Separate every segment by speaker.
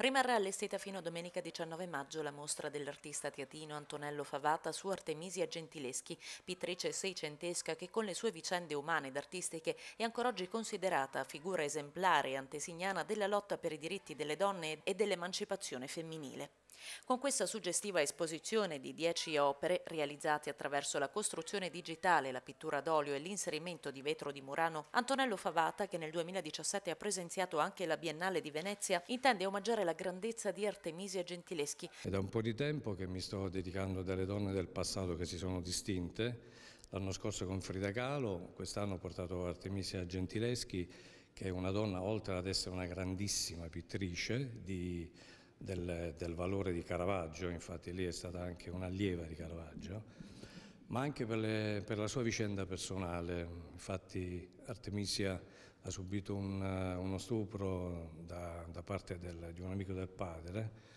Speaker 1: Rimarrà allestita fino a domenica 19 maggio la mostra dell'artista teatino Antonello Favata su Artemisia Gentileschi, pittrice seicentesca che con le sue vicende umane ed artistiche è ancora oggi considerata figura esemplare e antesignana della lotta per i diritti delle donne e dell'emancipazione femminile. Con questa suggestiva esposizione di dieci opere, realizzate attraverso la costruzione digitale, la pittura d'olio e l'inserimento di vetro di Murano, Antonello Favata, che nel 2017 ha presenziato anche la Biennale di Venezia, intende omaggiare la la grandezza di Artemisia Gentileschi.
Speaker 2: È da un po' di tempo che mi sto dedicando a delle donne del passato che si sono distinte. L'anno scorso con Frida Kahlo, quest'anno ho portato Artemisia Gentileschi, che è una donna, oltre ad essere una grandissima pittrice di, del, del valore di Caravaggio, infatti lì è stata anche un'allieva di Caravaggio, ma anche per, le, per, la sua vicenda personale. Infatti Artemisia ha subito un, uno stupro da, da parte del, di un amico del padre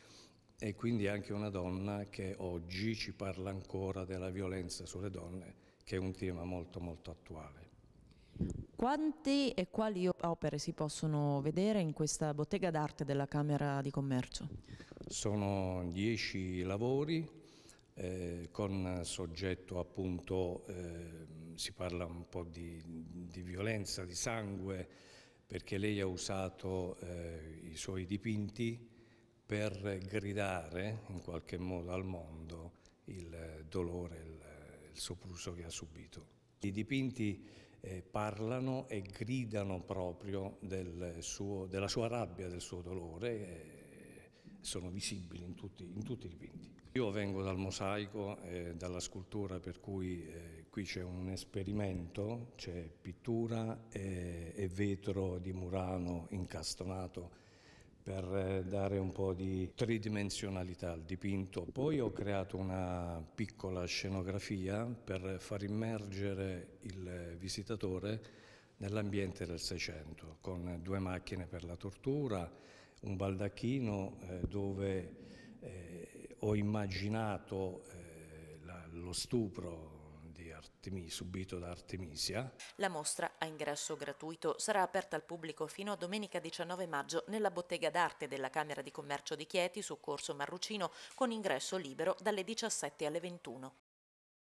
Speaker 2: e quindi anche una donna che oggi ci parla ancora della violenza sulle donne, che è un tema molto molto attuale.
Speaker 1: Quante e quali opere si possono vedere in questa bottega d'arte della Camera di Commercio?
Speaker 2: Sono dieci lavori eh, con soggetto appunto, eh, si parla un po' di, di, violenza, di sangue, perché lei ha usato eh, i suoi dipinti per gridare in qualche modo al mondo il dolore, il, il sopruso che ha subito. I dipinti eh, parlano e gridano proprio del suo, della sua rabbia, del suo dolore. Eh, sono visibili in tutti, in tutti, i dipinti. Io vengo dal mosaico e dalla scultura per cui eh, qui c'è un esperimento, c'è pittura e, e, vetro di Murano incastonato per eh, dare un po' di tridimensionalità al dipinto. Poi ho creato una piccola scenografia per far immergere il visitatore nell'ambiente del Seicento, con due macchine per la tortura, un baldacchino eh, dove eh, ho immaginato eh, la, lo stupro Artemis, subito da Artemisia.
Speaker 1: La mostra, a ingresso gratuito, sarà aperta al pubblico fino a domenica 19 maggio nella bottega d'arte della Camera di Commercio di Chieti su Corso Marrucino con ingresso libero dalle 17 alle 21.